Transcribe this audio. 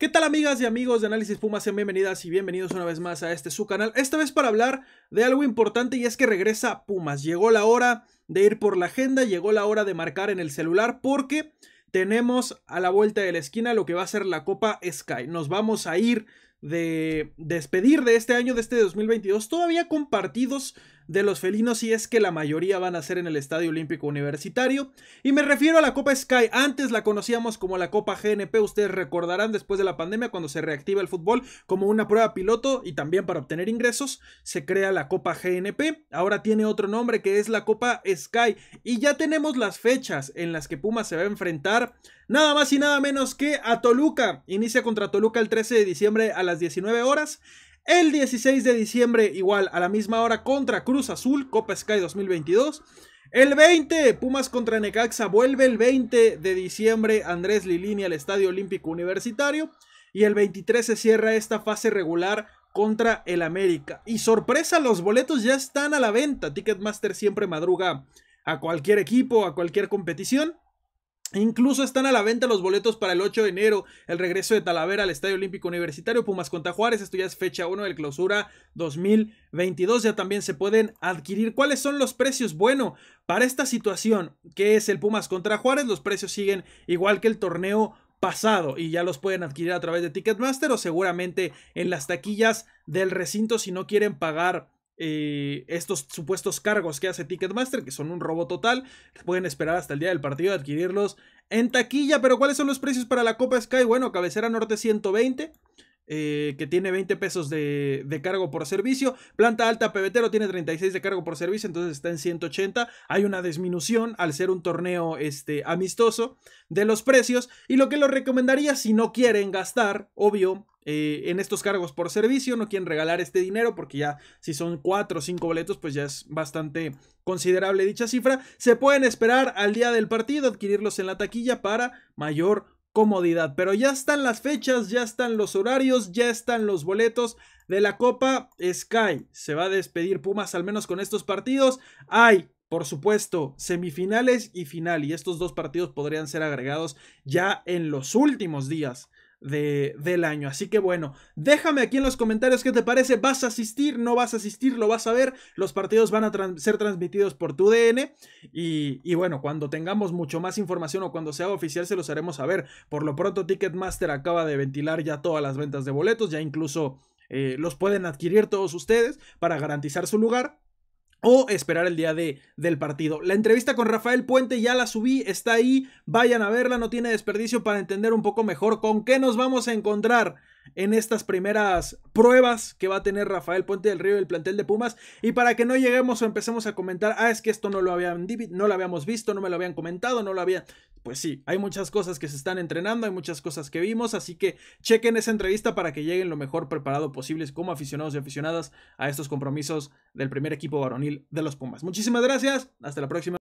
¿Qué tal amigas y amigos de Análisis Pumas? Sean bienvenidas y bienvenidos una vez más a este su canal. Esta vez para hablar de algo importante y es que regresa Pumas. Llegó la hora de ir por la agenda, llegó la hora de marcar en el celular porque tenemos a la vuelta de la esquina lo que va a ser la Copa Sky. Nos vamos a ir de despedir de este año, de este 2022, todavía con partidos de los felinos y es que la mayoría van a ser en el Estadio Olímpico Universitario. Y me refiero a la Copa Sky, antes la conocíamos como la Copa GNP, ustedes recordarán después de la pandemia cuando se reactiva el fútbol como una prueba piloto y también para obtener ingresos se crea la Copa GNP, ahora tiene otro nombre que es la Copa Sky y ya tenemos las fechas en las que Puma se va a enfrentar nada más y nada menos que a Toluca, inicia contra Toluca el 13 de diciembre a las 19 horas el 16 de diciembre, igual, a la misma hora contra Cruz Azul, Copa Sky 2022. El 20, Pumas contra Necaxa, vuelve el 20 de diciembre Andrés Lilini al Estadio Olímpico Universitario. Y el 23 se cierra esta fase regular contra el América. Y sorpresa, los boletos ya están a la venta. Ticketmaster siempre madruga a cualquier equipo, a cualquier competición. Incluso están a la venta los boletos para el 8 de enero, el regreso de Talavera al Estadio Olímpico Universitario, Pumas contra Juárez, esto ya es fecha 1 del clausura 2022, ya también se pueden adquirir. ¿Cuáles son los precios? Bueno, para esta situación que es el Pumas contra Juárez, los precios siguen igual que el torneo pasado y ya los pueden adquirir a través de Ticketmaster o seguramente en las taquillas del recinto si no quieren pagar eh, estos supuestos cargos que hace Ticketmaster, que son un robo total. Pueden esperar hasta el día del partido adquirirlos en taquilla. Pero ¿cuáles son los precios para la Copa Sky? Bueno, cabecera norte 120. Eh, que tiene 20 pesos de, cargo por servicio. Planta alta pebetero tiene 36 de cargo por servicio, entonces está en 180. Hay una disminución al ser un torneo este, amistoso de los precios. Y lo que lo recomendaría si no quieren gastar, obvio, eh, en estos cargos por servicio, no quieren regalar este dinero porque ya si son 4 o 5 boletos pues ya es bastante considerable dicha cifra. Se pueden esperar al día del partido, adquirirlos en la taquilla para mayor comodidad. Pero ya están las fechas, ya están los horarios, ya están los boletos de la Copa Sky. Se va a despedir Pumas al menos con estos partidos. Hay, por supuesto, semifinales y final. Y estos dos partidos podrían ser agregados ya en los últimos días del año. Así que bueno, déjame aquí en los comentarios qué te parece. ¿Vas a asistir? ¿No vas a asistir? ¿Lo vas a ver? Los partidos van a ser transmitidos por tu DN. Y, bueno, cuando tengamos mucho más información o cuando sea oficial se los haremos saber. Por lo pronto, Ticketmaster acaba de ventilar ya todas las ventas de boletos. Ya incluso eh, los pueden adquirir todos ustedes para garantizar su lugar o esperar el día de, del partido. La entrevista con Rafael Puente ya la subí, está ahí, vayan a verla, no tiene desperdicio para entender un poco mejor con qué nos vamos a encontrar en estas primeras pruebas que va a tener Rafael Puente del Río y el plantel de Pumas. Y para que no lleguemos o empecemos a comentar, ah, es que esto no lo, habían, no lo habíamos visto, no me lo habían comentado, no lo habían... Pues sí, hay muchas cosas que se están entrenando, hay muchas cosas que vimos, así que chequen esa entrevista para que lleguen lo mejor preparado posible como aficionados y aficionadas a estos compromisos del primer equipo varonil de los Pumas. Muchísimas gracias, hasta la próxima.